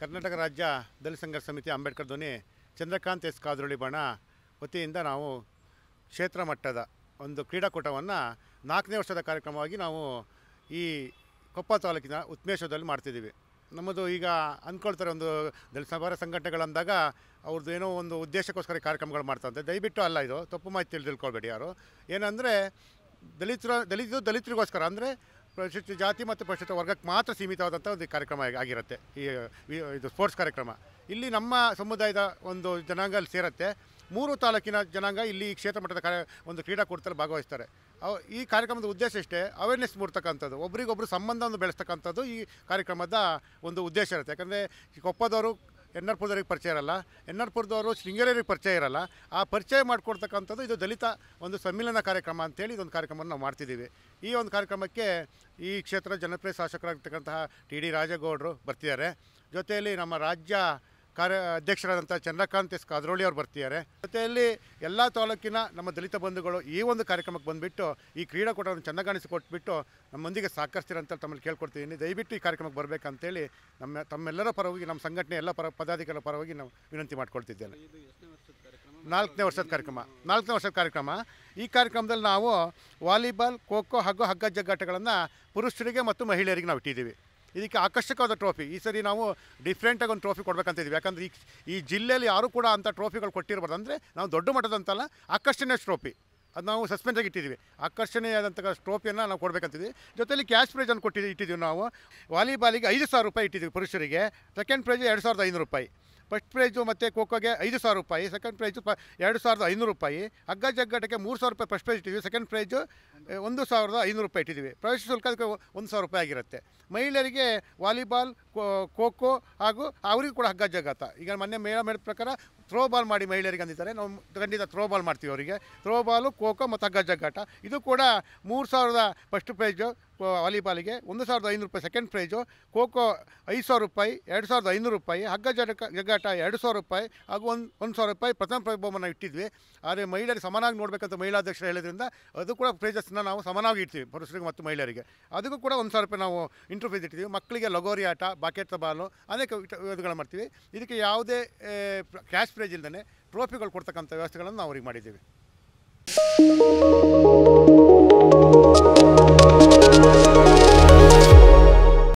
ಕರ್ನಾಟಕ ರಾಜ್ಯ ದಲಿತ ಸಂಘರ್ಷ ಸಮಿತಿ ಅಂಬೇಡ್ಕರ್ ಧ್ವನಿ ಚಂದ್ರಕಾಂತ್ ಎಸ್ ಕಾದ್ರೋಳಿ ಬಣ ವತಿಯಿಂದ ನಾವು ಕ್ಷೇತ್ರ ಮಟ್ಟದ ಒಂದು ಕ್ರೀಡಾಕೂಟವನ್ನು ನಾಲ್ಕನೇ ವರ್ಷದ ಕಾರ್ಯಕ್ರಮವಾಗಿ ನಾವು ಈ ಕೊಪ್ಪ ತಾಲೂಕಿನ ಉತ್ಮೇಶ್ವರದಲ್ಲಿ ಮಾಡ್ತಿದ್ದೀವಿ ನಮ್ಮದು ಈಗ ಅಂದ್ಕೊಳ್ತಾರೆ ಒಂದು ದಲಿತ ಸಭಾರ ಸಂಘಟನೆಗಳಂದಾಗ ಅವ್ರದ್ದು ಏನೋ ಒಂದು ಉದ್ದೇಶಕ್ಕೋಸ್ಕರ ಕಾರ್ಯಕ್ರಮಗಳು ಮಾಡ್ತಾರೆ ದಯವಿಟ್ಟು ಅಲ್ಲ ಇದು ತಪ್ಪು ಮಾಹಿತಿ ತಿಳಿದುಕೊಳ್ಬೇಡಿ ಯಾರು ಏನಂದರೆ ದಲಿತರ ದಲಿತರು ದಲಿತರಿಗೋಸ್ಕರ ಅಂದರೆ ಪರಿಶಿಷ್ಟ ಜಾತಿ ಮತ್ತು ಪರಿಶಿಷ್ಟ ವರ್ಗಕ್ಕೆ ಮಾತ್ರ ಸೀಮಿತವಾದಂಥ ಒಂದು ಕಾರ್ಯಕ್ರಮ ಆಗಿರುತ್ತೆ ಈ ಇದು ಸ್ಪೋರ್ಟ್ಸ್ ಕಾರ್ಯಕ್ರಮ ಇಲ್ಲಿ ನಮ್ಮ ಸಮುದಾಯದ ಒಂದು ಜನಾಂಗ ಅಲ್ಲಿ ಸೇರುತ್ತೆ ಮೂರು ತಾಲೂಕಿನ ಜನಾಂಗ ಇಲ್ಲಿ ಈ ಕ್ಷೇತ್ರ ಮಟ್ಟದ ಕಾರ್ಯ ಒಂದು ಕ್ರೀಡಾಕೂಟದಲ್ಲಿ ಭಾಗವಹಿಸ್ತಾರೆ ಅವ ಈ ಕಾರ್ಯಕ್ರಮದ ಉದ್ದೇಶ ಇಷ್ಟೇ ಅವೇರ್ನೆಸ್ ಮೂಡ್ತಕ್ಕಂಥದ್ದು ಒಬ್ರಿಗೊಬ್ಬರು ಸಂಬಂಧವನ್ನು ಬೆಳೆಸ್ತಕ್ಕಂಥದ್ದು ಈ ಕಾರ್ಯಕ್ರಮದ ಒಂದು ಉದ್ದೇಶ ಇರುತ್ತೆ ಯಾಕಂದರೆ ಕೊಪ್ಪದವರು ಎನ್ ಆರ್ ಪರಿಚಯ ಇರಲ್ಲ ಎನ್ ಆರ್ ಪುರದವರು ಶೃಂಗೇರಿಯರಿಗೆ ಪರಿಚಯ ಇರಲ್ಲ ಆ ಪರಿಚಯ ಮಾಡಿಕೊಡ್ತಕ್ಕಂಥದ್ದು ಇದು ದಲಿತ ಒಂದು ಸಮ್ಮಿಲನ ಕಾರ್ಯಕ್ರಮ ಅಂತೇಳಿ ಇದೊಂದು ಕಾರ್ಯಕ್ರಮವನ್ನು ನಾವು ಮಾಡ್ತಿದ್ದೀವಿ ಈ ಒಂದು ಕಾರ್ಯಕ್ರಮಕ್ಕೆ ಈ ಕ್ಷೇತ್ರದ ಜನಪ್ರಿಯ ಶಾಸಕರಾಗಿರ್ತಕ್ಕಂತಹ ಟಿ ಡಿ ರಾಜೇಗೌಡರು ಬರ್ತಿದ್ದಾರೆ ಜೊತೆಯಲ್ಲಿ ನಮ್ಮ ರಾಜ್ಯ ಕಾರ್ಯ ಅಧ್ಯಕ್ಷರಾದಂಥ ಚಂದ್ರಕಾಂತ್ ಎಸ್ ಕಾದ್ರೋಳಿ ಅವರು ಬರ್ತಿದ್ದಾರೆ ಜೊತೆಯಲ್ಲಿ ಎಲ್ಲ ತಾಲೂಕಿನ ನಮ್ಮ ದಲಿತ ಬಂಧುಗಳು ಈ ಒಂದು ಕಾರ್ಯಕ್ರಮಕ್ಕೆ ಬಂದುಬಿಟ್ಟು ಈ ಕ್ರೀಡಾಕೂಟವನ್ನು ಚೆನ್ನಾಗಿ ಕೊಟ್ಬಿಟ್ಟು ನಮ್ಮೊಂದಿಗೆ ಸಹಕರಿಸ್ತೀರಂತ ತಮ್ಮಲ್ಲಿ ಕೇಳ್ಕೊಡ್ತಿದ್ದೀನಿ ದಯವಿಟ್ಟು ಈ ಕಾರ್ಯಕ್ರಮಕ್ಕೆ ಬರಬೇಕಂತೇಳಿ ನಮ್ಮ ತಮ್ಮೆಲ್ಲರ ಪರವಾಗಿ ನಮ್ಮ ಸಂಘಟನೆ ಎಲ್ಲ ಪರ ಪದಾಧಿಕಾರಿಗಳ ಪರವಾಗಿ ನಾವು ವಿನಂತಿ ಮಾಡ್ಕೊಳ್ತಿದ್ದೇನೆ ನಾಲ್ಕನೇ ವರ್ಷದ ಕಾರ್ಯಕ್ರಮ ನಾಲ್ಕನೇ ವರ್ಷದ ಕಾರ್ಯಕ್ರಮ ಈ ಕಾರ್ಯಕ್ರಮದಲ್ಲಿ ನಾವು ವಾಲಿಬಾಲ್ ಖೋ ಖೋ ಹಾಗೂ ಹಗ್ಗ ಜಗ್ಗಾಟಗಳನ್ನು ಪುರುಷರಿಗೆ ಮತ್ತು ಮಹಿಳೆಯರಿಗೆ ನಾವು ಇಟ್ಟಿದ್ದೀವಿ ಇದಕ್ಕೆ ಆಕರ್ಷಕವಾದ ಟ್ರೋಫಿ ಈ ಸರಿ ನಾವು ಡಿಫ್ರೆಂಟಾಗಿ ಒಂದು ಟ್ರೋಫಿ ಕೊಡಬೇಕಂತಿದ್ವಿ ಯಾಕಂದರೆ ಈ ಈ ಜಿಲ್ಲೆಯಲ್ಲಿ ಯಾರೂ ಕೂಡ ಅಂಥ ಟ್ರೋಫಿಗಳು ಕೊಟ್ಟಿರಬಾರ್ದು ಅಂದರೆ ನಾವು ದೊಡ್ಡ ಮಟ್ಟದಂತಲ್ಲ ಆಕರ್ಷಣೀಯ ಟ್ರೋಫಿ ಅದು ನಾವು ಸಸ್ಪೆನ್ಸಾಗಿ ಇಟ್ಟಿದ್ದೀವಿ ಆಕರ್ಷಣೀಯದಂಥ ಟ್ರೋಫಿಯನ್ನು ನಾವು ಕೊಡಬೇಕಂತಿದ್ವಿ ಜೊತೆಲಿ ಕ್ಯಾಶ್ ಪ್ರೈಸ್ ಅನ್ನು ಕೊಟ್ಟಿದ್ದೀವಿ ಇಟ್ಟಿದ್ದೀವಿ ನಾವು ವಾಲಿಬಾಲಿಗೆ ಐದು ಸಾವಿರ ರೂಪಾಯಿ ಇಟ್ಟಿದ್ದೀವಿ ಪುರುಷರಿಗೆ ಸೆಕೆಂಡ್ ಪ್ರೈಸ್ ಎರಡು ಸಾವಿರದ ಐನೂರು ರೂಪಾಯಿ ಫಸ್ಟ್ ಪ್ರೈಜು ಮತ್ತು ಖೋಖೋಗೆ ಐದು ಸಾವಿರ ರೂಪಾಯಿ ಸೆಕೆಂಡ್ ಪ್ರೈಜು ಪ ಎರಡು ಸಾವಿರದ ಐನೂರು ರೂಪಾಯಿ ಹಗ್ಗ ಜಗ್ಗಾಟಕ್ಕೆ ಮೂರು ಸಾವಿರ ರೂಪಾಯಿ ಫಸ್ಟ್ ಪ್ರೈಜ್ ಇಟ್ಟಿದ್ದೀವಿ ಸೆಕೆಂಡ್ ಪ್ರೈಜು ಒಂದು ಸಾವಿರದ ಐನೂರು ರೂಪಾಯಿ ಇಟ್ಟಿದ್ದೀವಿ ಪ್ರವೇಶ ಶುಲ್ಕ ಅದಕ್ಕೆ ಒಂದು ಸಾವಿರ ರೂಪಾಯಿ ಆಗಿರುತ್ತೆ ಮಹಿಳೆಯರಿಗೆ ವಾಲಿಬಾಲ್ ಖೋ ಖೋ ಹಾಗೂ ಅವರಿಗೂ ಕೂಡ ಹಗ್ಗ ಜಗ್ಗಾಟ ಈಗ ಮೊನ್ನೆ ಮೇಳ ಮೇಳದ ಪ್ರಕಾರ ಥ್ರೋ ಮಾಡಿ ಮಹಿಳೆಯರಿಗೆ ಅಂದಿದ್ದಾರೆ ನಾವು ಖಂಡಿತ ಥ್ರೋ ಬಾಲ್ ಮಾಡ್ತೀವಿ ಅವರಿಗೆ ಥ್ರೋ ಬಾಲು ಖೋ ಮತ್ತು ಹಗ್ಗ ಜಗ್ಗಾಟ ಇದು ಕೂಡ ಮೂರು ಸಾವಿರದ ಫಸ್ಟ್ ಪ್ರೈಜು ವಾಲಿಬಾಲಿಗೆ ಒಂದು ಸಾವಿರದ ಐನೂರು ರೂಪಾಯಿ ಸೆಕೆಂಡ್ ಪ್ರೈಜು ಖೋ ಐದು ಸಾವಿರ ರೂಪಾಯಿ ಎರಡು ಸಾವಿರದ ಐನೂರು ರೂಪಾಯಿ ಹಗ್ಗ ಜಡಕ ಜಗ್ಗಾಟ ಎರಡು ಸಾವಿರ ರೂಪಾಯಿ ಹಾಗೂ ಒಂದು ಒಂದು ಸಾವಿರ ರೂಪಾಯಿ ಪ್ರಥಮ ಪ್ರಭಾವವನ್ನು ಇಟ್ಟಿದ್ವಿ ಆದರೆ ಮಹಿಳೆಯರಿಗೆ ಸಮನಾಗಿ ನೋಡಬೇಕಂತ ಅಧ್ಯಕ್ಷರು ಹೇಳಿದ್ರಿಂದ ಅದು ಕೂಡ ಪ್ರೈಜಸ್ನ ನಾವು ಸಮಾನವಾಗಿ ಇಡ್ತೀವಿ ಪುರುಷರಿಗೆ ಮತ್ತು ಮಹಿಳೆಯರಿಗೆ ಅದಕ್ಕೂ ಕೂಡ ಒಂದು ಸಾವಿರ ರೂಪಾಯಿ ನಾವು ಇಂಟ್ರೂ ಫೀಸ್ ಮಕ್ಕಳಿಗೆ ಲಗೋರಿ ಆಟ ಬಾಕೆಟ್ ಬಾಲು ಅನೇಕ ವಿಧಗಳು ಮಾಡ್ತೀವಿ ಇದಕ್ಕೆ ಯಾವುದೇ ಕ್ಯಾಶ್ ಪ್ರೈಜ್ ಇಲ್ಲದೇ ಟ್ರೋಫಿಗಳು ಕೊಡ್ತಕ್ಕಂಥ ವ್ಯವಸ್ಥೆಗಳನ್ನು ನಾವು ಅವ್ರಿಗೆ ಮಾಡಿದ್ದೀವಿ